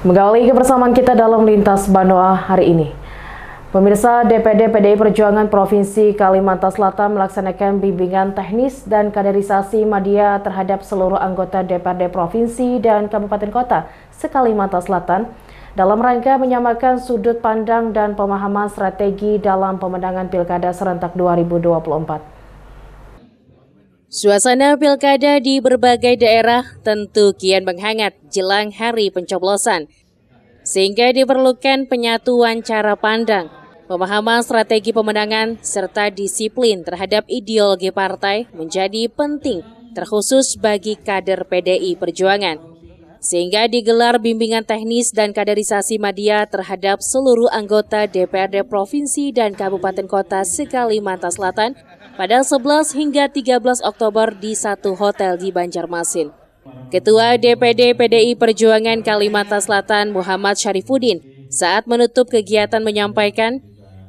Menggali kebersamaan kita dalam lintas Banoa hari ini. Pemirsa DPD PDI Perjuangan Provinsi Kalimantan Selatan melaksanakan bimbingan teknis dan kaderisasi media terhadap seluruh anggota DPRD Provinsi dan Kabupaten Kota se-Kalimantan Selatan dalam rangka menyamakan sudut pandang dan pemahaman strategi dalam pemenangan Pilkada Serentak 2024. Suasana pilkada di berbagai daerah tentu kian menghangat jelang hari pencoblosan, sehingga diperlukan penyatuan cara pandang, pemahaman strategi pemenangan, serta disiplin terhadap ideologi partai menjadi penting, terkhusus bagi kader PDI Perjuangan sehingga digelar bimbingan teknis dan kaderisasi media terhadap seluruh anggota DPRD Provinsi dan Kabupaten Kota Sekalimantan kalimantan Selatan pada 11 hingga 13 Oktober di satu hotel di Banjarmasin. Ketua DPD PDI Perjuangan Kalimantan Selatan Muhammad Syarifuddin saat menutup kegiatan menyampaikan,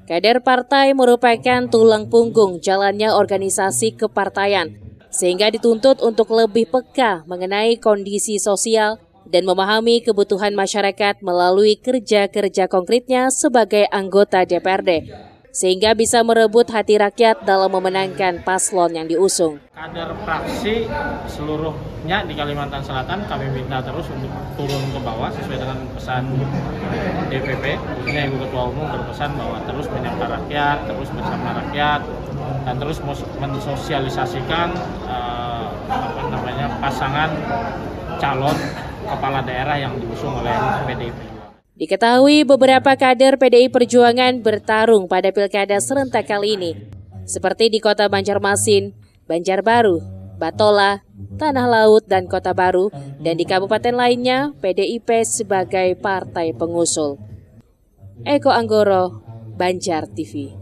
kader partai merupakan tulang punggung jalannya organisasi kepartaian sehingga dituntut untuk lebih peka mengenai kondisi sosial dan memahami kebutuhan masyarakat melalui kerja-kerja konkretnya sebagai anggota DPRD sehingga bisa merebut hati rakyat dalam memenangkan paslon yang diusung. Kader praksi seluruhnya di Kalimantan Selatan kami minta terus untuk turun ke bawah sesuai dengan pesan DPP, khususnya Ibu Ketua Umum berpesan bahwa terus menyapa rakyat, terus bersama rakyat, dan terus mensosialisasikan eh, apa namanya pasangan calon kepala daerah yang diusung oleh PDIP. Diketahui beberapa kader PDI Perjuangan bertarung pada pilkada serentak kali ini, seperti di kota Banjarmasin, Banjarbaru, Batola, Tanah Laut, dan Kota Baru, dan di kabupaten lainnya PDIP sebagai partai pengusul. Eko Anggoro, Banjar TV.